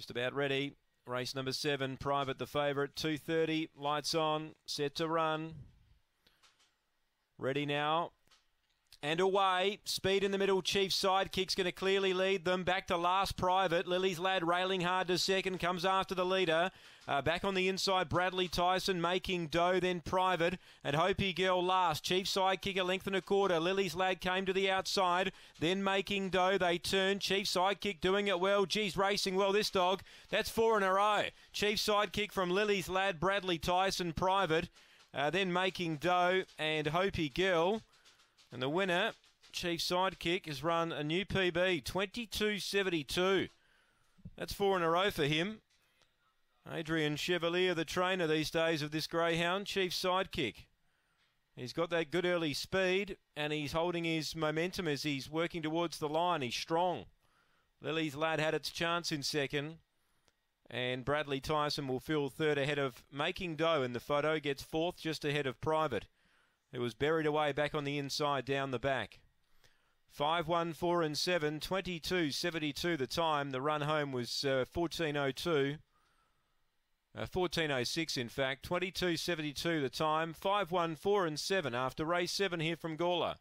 Just about ready. Race number seven, private the favourite, 2.30, lights on, set to run. Ready now, and away, speed in the middle, Chief sidekick's going to clearly lead them back to last private. Lily's lad railing hard to second, comes after the leader. Uh, back on the inside, Bradley Tyson making dough, then private. And Hopi Girl last. Chief sidekick a length and a quarter. Lily's lad came to the outside, then making dough. They turn. Chief sidekick doing it well. Geez, racing well, this dog. That's four in a row. Chief sidekick from Lily's lad, Bradley Tyson, private. Uh, then making dough and Hopi Girl. And the winner, Chief Sidekick, has run a new PB, 22.72. That's four in a row for him. Adrian Chevalier, the trainer these days of this greyhound, Chief Sidekick. He's got that good early speed and he's holding his momentum as he's working towards the line. He's strong. Lily's Lad had its chance in second. And Bradley Tyson will fill third ahead of Making Dough and the photo, gets fourth just ahead of Private. It was buried away back on the inside down the back. 5.14 and 7, 72 the time. The run home was uh, 14.02. Uh, 14.06 in fact. 22.72 the time. 5.14 and 7 after race 7 here from Gawler.